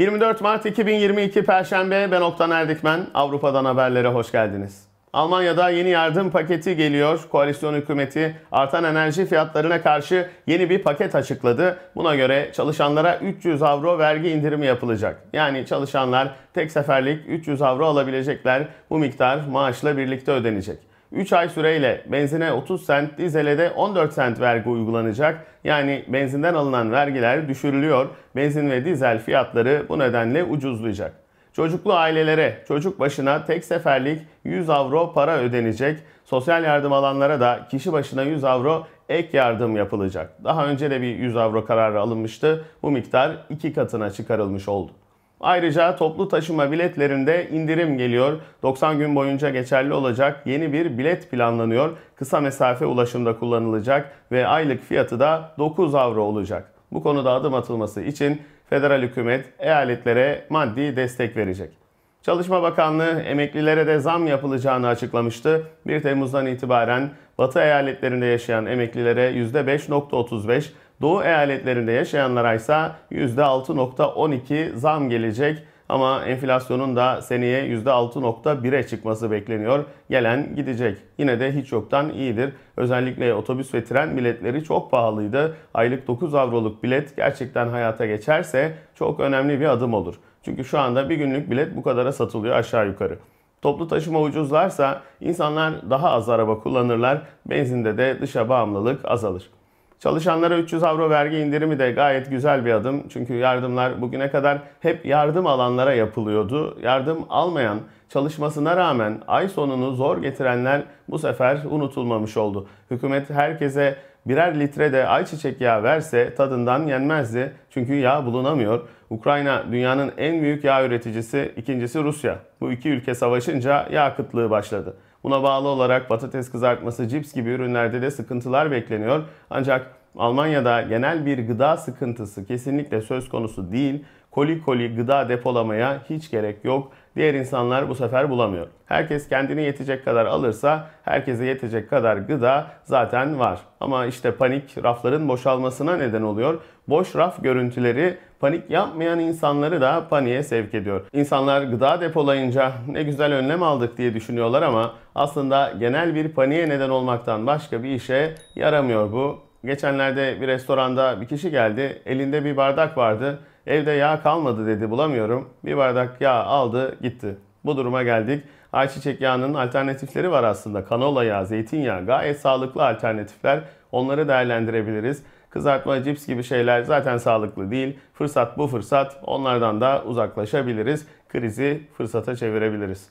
24 Mart 2022 Perşembe ben Oktan Erdikmen. Avrupa'dan haberlere hoş geldiniz. Almanya'da yeni yardım paketi geliyor. Koalisyon hükümeti artan enerji fiyatlarına karşı yeni bir paket açıkladı. Buna göre çalışanlara 300 avro vergi indirimi yapılacak. Yani çalışanlar tek seferlik 300 avro alabilecekler. Bu miktar maaşla birlikte ödenecek. 3 ay süreyle benzine 30 sent, dizele de 14 sent vergi uygulanacak. Yani benzinden alınan vergiler düşürülüyor. Benzin ve dizel fiyatları bu nedenle ucuzlayacak. Çocuklu ailelere çocuk başına tek seferlik 100 avro para ödenecek. Sosyal yardım alanlara da kişi başına 100 avro ek yardım yapılacak. Daha önce de bir 100 avro kararı alınmıştı. Bu miktar iki katına çıkarılmış oldu. Ayrıca toplu taşıma biletlerinde indirim geliyor. 90 gün boyunca geçerli olacak yeni bir bilet planlanıyor. Kısa mesafe ulaşımda kullanılacak ve aylık fiyatı da 9 avro olacak. Bu konuda adım atılması için federal hükümet eyaletlere maddi destek verecek. Çalışma Bakanlığı emeklilere de zam yapılacağını açıklamıştı. 1 Temmuz'dan itibaren Batı eyaletlerinde yaşayan emeklilere %5.35, Doğu eyaletlerinde yaşayanlara ise %6.12 zam gelecek. Ama enflasyonun da seneye %6.1'e çıkması bekleniyor. Gelen gidecek. Yine de hiç yoktan iyidir. Özellikle otobüs ve tren biletleri çok pahalıydı. Aylık 9 avroluk bilet gerçekten hayata geçerse çok önemli bir adım olur. Çünkü şu anda bir günlük bilet bu kadara satılıyor aşağı yukarı. Toplu taşıma ucuzlarsa insanlar daha az araba kullanırlar. Benzinde de dışa bağımlılık azalır. Çalışanlara 300 avro vergi indirimi de gayet güzel bir adım. Çünkü yardımlar bugüne kadar hep yardım alanlara yapılıyordu. Yardım almayan, çalışmasına rağmen ay sonunu zor getirenler bu sefer unutulmamış oldu. Hükümet herkese birer litre de ayçiçek yağı verse tadından yenmezdi. Çünkü yağ bulunamıyor. Ukrayna dünyanın en büyük yağ üreticisi, ikincisi Rusya. Bu iki ülke savaşınca yağ kıtlığı başladı. Buna bağlı olarak patates kızartması, cips gibi ürünlerde de sıkıntılar bekleniyor. Ancak Almanya'da genel bir gıda sıkıntısı kesinlikle söz konusu değil koli koli gıda depolamaya hiç gerek yok. Diğer insanlar bu sefer bulamıyor. Herkes kendine yetecek kadar alırsa herkese yetecek kadar gıda zaten var. Ama işte panik rafların boşalmasına neden oluyor. Boş raf görüntüleri panik yapmayan insanları da paniğe sevk ediyor. İnsanlar gıda depolayınca ne güzel önlem aldık diye düşünüyorlar ama aslında genel bir paniğe neden olmaktan başka bir işe yaramıyor bu. Geçenlerde bir restoranda bir kişi geldi. Elinde bir bardak vardı. Evde yağ kalmadı dedi bulamıyorum. Bir bardak yağ aldı gitti. Bu duruma geldik. Ayçiçek yağının alternatifleri var aslında. Kanola yağı, zeytinyağı gayet sağlıklı alternatifler. Onları değerlendirebiliriz. Kızartma, cips gibi şeyler zaten sağlıklı değil. Fırsat bu fırsat. Onlardan da uzaklaşabiliriz. Krizi fırsata çevirebiliriz.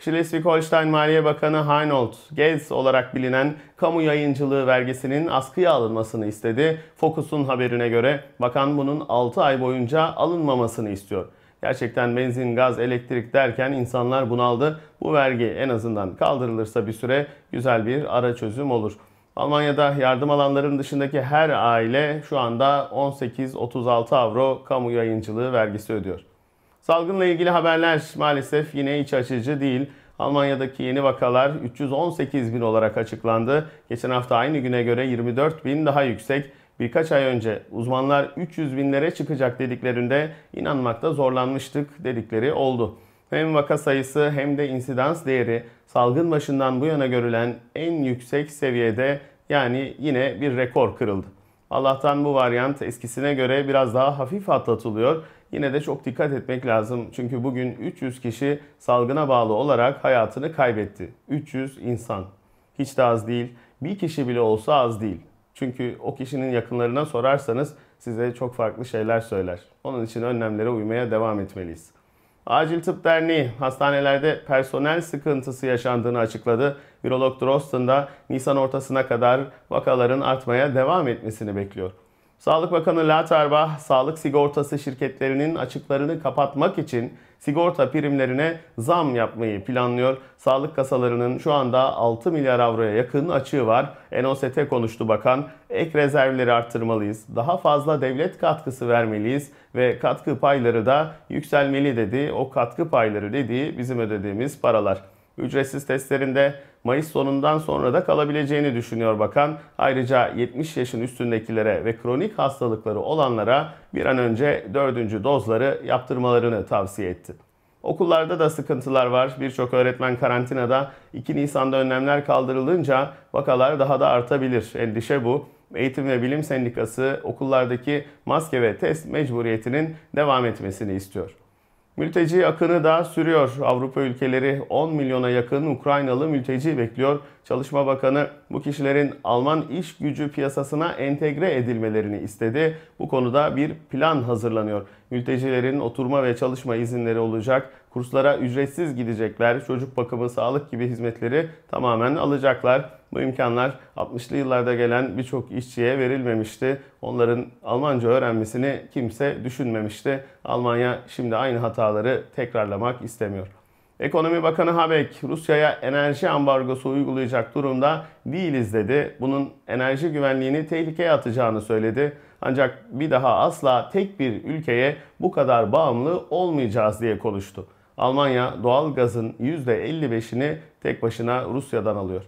Schleswig-Holstein Maliye Bakanı Heinold Gez olarak bilinen kamu yayıncılığı vergisinin askıya alınmasını istedi. Focus'un haberine göre bakan bunun 6 ay boyunca alınmamasını istiyor. Gerçekten benzin, gaz, elektrik derken insanlar bunaldı. Bu vergi en azından kaldırılırsa bir süre güzel bir ara çözüm olur. Almanya'da yardım alanların dışındaki her aile şu anda 18-36 avro kamu yayıncılığı vergisi ödüyor. Salgınla ilgili haberler maalesef yine iç açıcı değil. Almanya'daki yeni vakalar 318 bin olarak açıklandı. Geçen hafta aynı güne göre 24 bin daha yüksek. Birkaç ay önce uzmanlar 300 binlere çıkacak dediklerinde inanmakta zorlanmıştık dedikleri oldu. Hem vaka sayısı hem de insidans değeri salgın başından bu yana görülen en yüksek seviyede yani yine bir rekor kırıldı. Allah'tan bu varyant eskisine göre biraz daha hafif atlatılıyor. Yine de çok dikkat etmek lazım çünkü bugün 300 kişi salgına bağlı olarak hayatını kaybetti. 300 insan. Hiç de az değil. Bir kişi bile olsa az değil. Çünkü o kişinin yakınlarına sorarsanız size çok farklı şeyler söyler. Onun için önlemlere uymaya devam etmeliyiz. Acil Tıp Derneği hastanelerde personel sıkıntısı yaşandığını açıkladı. Virolog Drosten Nisan ortasına kadar vakaların artmaya devam etmesini bekliyor. Sağlık Bakanı Levent Erbah, sağlık sigortası şirketlerinin açıklarını kapatmak için sigorta primlerine zam yapmayı planlıyor. Sağlık kasalarının şu anda 6 milyar avroya yakın açığı var. NOST konuştu bakan. Ek rezervleri arttırmalıyız. Daha fazla devlet katkısı vermeliyiz ve katkı payları da yükselmeli dedi. O katkı payları dediği bizim ödediğimiz paralar. Ücretsiz testlerinde Mayıs sonundan sonra da kalabileceğini düşünüyor bakan. Ayrıca 70 yaşın üstündekilere ve kronik hastalıkları olanlara bir an önce dördüncü dozları yaptırmalarını tavsiye etti. Okullarda da sıkıntılar var. Birçok öğretmen karantinada 2 Nisan'da önlemler kaldırılınca vakalar daha da artabilir. Endişe bu. Eğitim ve Bilim Sendikası okullardaki maske ve test mecburiyetinin devam etmesini istiyor. Mülteci akını da sürüyor. Avrupa ülkeleri 10 milyona yakın Ukraynalı mülteci bekliyor. Çalışma Bakanı bu kişilerin Alman iş gücü piyasasına entegre edilmelerini istedi. Bu konuda bir plan hazırlanıyor. Mültecilerin oturma ve çalışma izinleri olacak. Kurslara ücretsiz gidecekler. Çocuk bakımı, sağlık gibi hizmetleri tamamen alacaklar. Bu imkanlar 60'lı yıllarda gelen birçok işçiye verilmemişti. Onların Almanca öğrenmesini kimse düşünmemişti. Almanya şimdi aynı hataları tekrarlamak istemiyor. Ekonomi Bakanı Habeck, Rusya'ya enerji ambargosu uygulayacak durumda değiliz dedi. Bunun enerji güvenliğini tehlikeye atacağını söyledi. Ancak bir daha asla tek bir ülkeye bu kadar bağımlı olmayacağız diye konuştu. Almanya doğal gazın %55'ini tek başına Rusya'dan alıyor.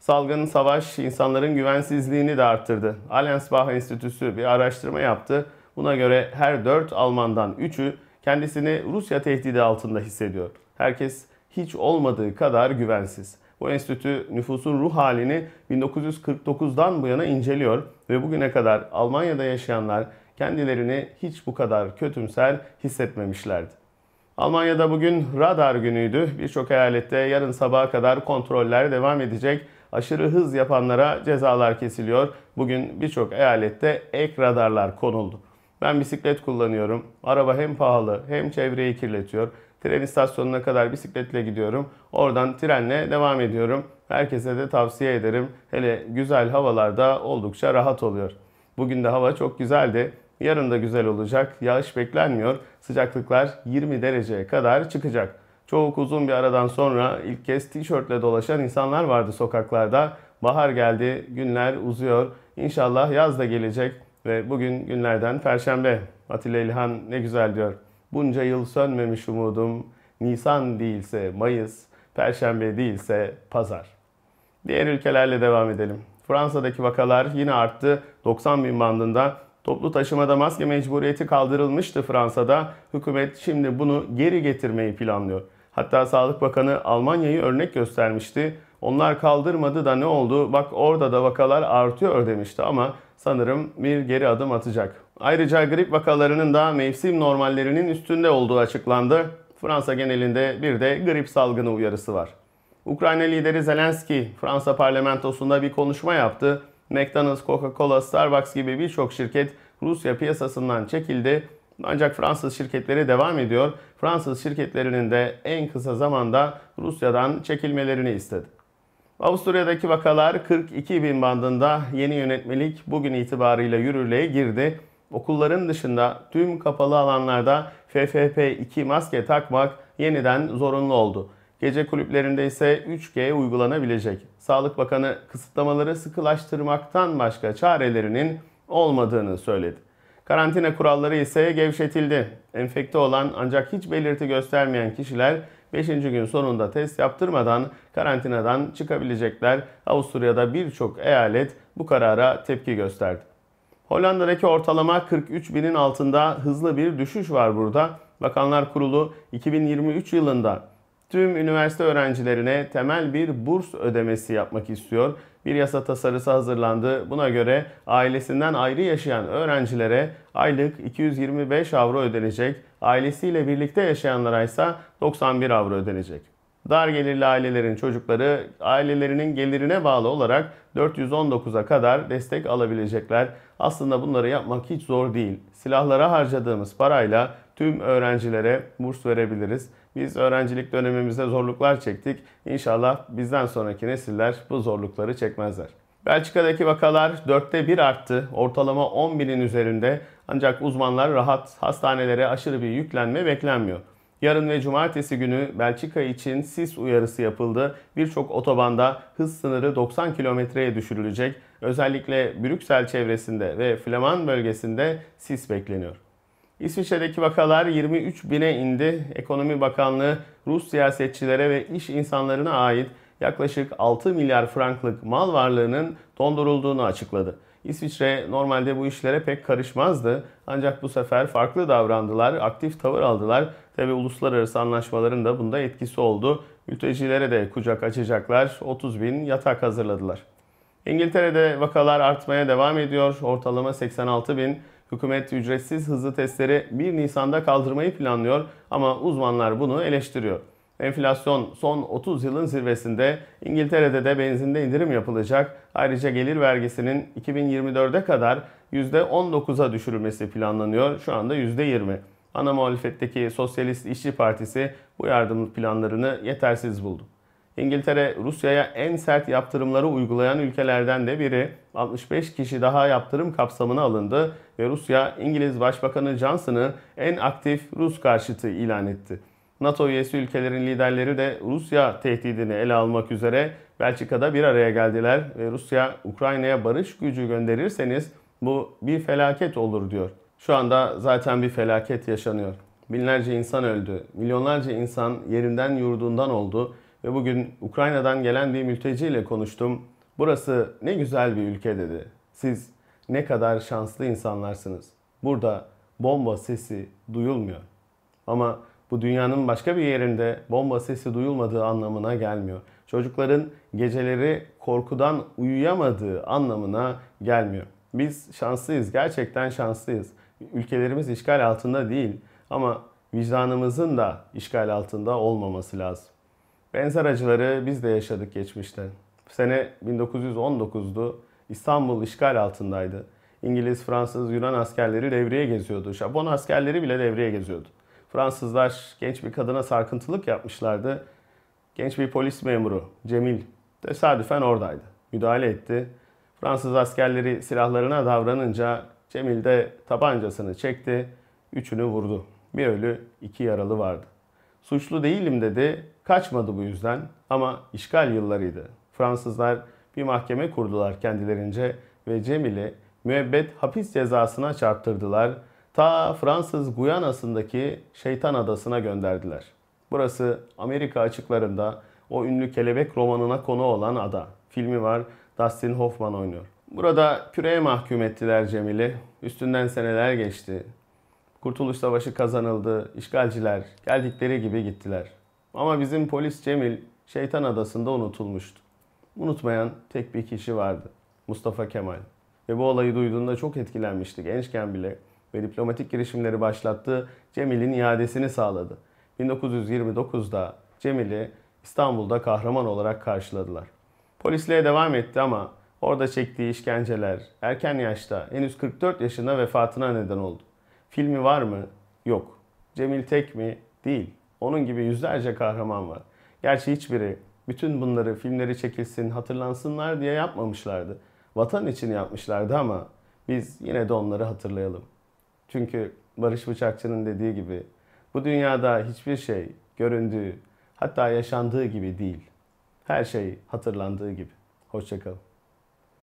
Salgın savaş insanların güvensizliğini de arttırdı. Allensbach Enstitüsü bir araştırma yaptı. Buna göre her 4 Almandan 3'ü kendisini Rusya tehdidi altında hissediyor. Herkes hiç olmadığı kadar güvensiz. Bu enstitü nüfusun ruh halini 1949'dan bu yana inceliyor ve bugüne kadar Almanya'da yaşayanlar kendilerini hiç bu kadar kötümser hissetmemişlerdi. Almanya'da bugün radar günüydü. Birçok eyalette yarın sabaha kadar kontroller devam edecek. Aşırı hız yapanlara cezalar kesiliyor. Bugün birçok eyalette ek radarlar konuldu. Ben bisiklet kullanıyorum. Araba hem pahalı hem çevreyi kirletiyor. Tren istasyonuna kadar bisikletle gidiyorum. Oradan trenle devam ediyorum. Herkese de tavsiye ederim. Hele güzel havalarda oldukça rahat oluyor. Bugün de hava çok güzeldi. Yarın da güzel olacak. Yağış beklenmiyor. Sıcaklıklar 20 dereceye kadar çıkacak. Çok uzun bir aradan sonra ilk kez tişörtle dolaşan insanlar vardı sokaklarda. Bahar geldi, günler uzuyor. İnşallah yaz da gelecek ve bugün günlerden Perşembe. Atilla İlhan ne güzel diyor. Bunca yıl sönmemiş umudum. Nisan değilse Mayıs, Perşembe değilse Pazar. Diğer ülkelerle devam edelim. Fransa'daki vakalar yine arttı. 90 bin bandında Toplu taşımada maske mecburiyeti kaldırılmıştı Fransa'da. Hükümet şimdi bunu geri getirmeyi planlıyor. Hatta Sağlık Bakanı Almanya'yı örnek göstermişti. Onlar kaldırmadı da ne oldu? Bak orada da vakalar artıyor demişti ama sanırım bir geri adım atacak. Ayrıca grip vakalarının da mevsim normallerinin üstünde olduğu açıklandı. Fransa genelinde bir de grip salgını uyarısı var. Ukrayna lideri Zelenski Fransa parlamentosunda bir konuşma yaptı. McDonald's, Coca-Cola, Starbucks gibi birçok şirket Rusya piyasasından çekildi ancak Fransız şirketleri devam ediyor. Fransız şirketlerinin de en kısa zamanda Rusya'dan çekilmelerini istedi. Avusturya'daki vakalar 42 bin bandında yeni yönetmelik bugün itibarıyla yürürlüğe girdi. Okulların dışında tüm kapalı alanlarda FFP2 maske takmak yeniden zorunlu oldu. Gece kulüplerinde ise 3G uygulanabilecek. Sağlık Bakanı kısıtlamaları sıkılaştırmaktan başka çarelerinin olmadığını söyledi. Karantina kuralları ise gevşetildi. Enfekte olan ancak hiç belirti göstermeyen kişiler 5. gün sonunda test yaptırmadan karantinadan çıkabilecekler. Avusturya'da birçok eyalet bu karara tepki gösterdi. Hollanda'daki ortalama 43 binin altında hızlı bir düşüş var burada. Bakanlar Kurulu 2023 yılında tüm üniversite öğrencilerine temel bir burs ödemesi yapmak istiyor bir yasa tasarısı hazırlandı. Buna göre ailesinden ayrı yaşayan öğrencilere aylık 225 avro ödenecek, ailesiyle birlikte yaşayanlara ise 91 avro ödenecek. Dar gelirli ailelerin çocukları ailelerinin gelirine bağlı olarak 419'a kadar destek alabilecekler. Aslında bunları yapmak hiç zor değil. Silahlara harcadığımız parayla tüm öğrencilere burs verebiliriz. Biz öğrencilik dönemimizde zorluklar çektik. İnşallah bizden sonraki nesiller bu zorlukları çekmezler. Belçika'daki vakalar dörtte bir arttı. Ortalama 10 binin üzerinde. Ancak uzmanlar rahat hastanelere aşırı bir yüklenme beklenmiyor. Yarın ve cumartesi günü Belçika için sis uyarısı yapıldı. Birçok otobanda hız sınırı 90 kilometreye düşürülecek. Özellikle Brüksel çevresinde ve Flaman bölgesinde sis bekleniyor. İsviçre'deki vakalar 23 bine indi. Ekonomi Bakanlığı Rus siyasetçilere ve iş insanlarına ait yaklaşık 6 milyar franklık mal varlığının dondurulduğunu açıkladı. İsviçre normalde bu işlere pek karışmazdı ancak bu sefer farklı davrandılar, aktif tavır aldılar Tabi uluslararası anlaşmaların da bunda etkisi oldu. Mültecilere de kucak açacaklar. 30 bin yatak hazırladılar. İngiltere'de vakalar artmaya devam ediyor. Ortalama 86 bin. Hükümet ücretsiz hızlı testleri 1 Nisan'da kaldırmayı planlıyor ama uzmanlar bunu eleştiriyor. Enflasyon son 30 yılın zirvesinde İngiltere'de de benzinde indirim yapılacak. Ayrıca gelir vergisinin 2024'e kadar %19'a düşürülmesi planlanıyor. Şu anda %20 ana muhalefetteki Sosyalist İşçi Partisi bu yardım planlarını yetersiz buldu. İngiltere, Rusya'ya en sert yaptırımları uygulayan ülkelerden de biri. 65 kişi daha yaptırım kapsamına alındı ve Rusya, İngiliz Başbakanı Johnson'ı en aktif Rus karşıtı ilan etti. NATO üyesi ülkelerin liderleri de Rusya tehdidini ele almak üzere Belçika'da bir araya geldiler ve Rusya, Ukrayna'ya barış gücü gönderirseniz bu bir felaket olur diyor. Şu anda zaten bir felaket yaşanıyor. Binlerce insan öldü, milyonlarca insan yerinden yurdundan oldu ve bugün Ukrayna'dan gelen bir mülteciyle konuştum. Burası ne güzel bir ülke dedi. Siz ne kadar şanslı insanlarsınız. Burada bomba sesi duyulmuyor. Ama bu dünyanın başka bir yerinde bomba sesi duyulmadığı anlamına gelmiyor. Çocukların geceleri korkudan uyuyamadığı anlamına gelmiyor. Biz şanslıyız, gerçekten şanslıyız ülkelerimiz işgal altında değil ama vicdanımızın da işgal altında olmaması lazım. Benzer acıları biz de yaşadık geçmişte. Sene 1919'du. İstanbul işgal altındaydı. İngiliz, Fransız, Yunan askerleri devreye geziyordu. Japon askerleri bile devreye geziyordu. Fransızlar genç bir kadına sarkıntılık yapmışlardı. Genç bir polis memuru Cemil tesadüfen oradaydı. Müdahale etti. Fransız askerleri silahlarına davranınca Cemil de tabancasını çekti, üçünü vurdu. Bir ölü, iki yaralı vardı. Suçlu değilim dedi, kaçmadı bu yüzden ama işgal yıllarıydı. Fransızlar bir mahkeme kurdular kendilerince ve Cemil'i müebbet hapis cezasına çarptırdılar. Ta Fransız Guyana'sındaki Şeytan Adası'na gönderdiler. Burası Amerika açıklarında o ünlü kelebek romanına konu olan ada. Filmi var, Dustin Hoffman oynuyor. Burada küreye mahkum ettiler Cemil'i. Üstünden seneler geçti. Kurtuluş Savaşı kazanıldı. İşgalciler geldikleri gibi gittiler. Ama bizim polis Cemil Şeytan Adası'nda unutulmuştu. Unutmayan tek bir kişi vardı. Mustafa Kemal. Ve bu olayı duyduğunda çok etkilenmişti gençken bile ve diplomatik girişimleri başlattı. Cemil'in iadesini sağladı. 1929'da Cemil'i İstanbul'da kahraman olarak karşıladılar. Polisliğe devam etti ama Orada çektiği işkenceler erken yaşta henüz 44 yaşında vefatına neden oldu. Filmi var mı? Yok. Cemil Tek mi? Değil. Onun gibi yüzlerce kahraman var. Gerçi hiçbiri bütün bunları filmleri çekilsin, hatırlansınlar diye yapmamışlardı. Vatan için yapmışlardı ama biz yine de onları hatırlayalım. Çünkü Barış Bıçakçı'nın dediği gibi bu dünyada hiçbir şey göründüğü hatta yaşandığı gibi değil. Her şey hatırlandığı gibi. Hoşçakalın.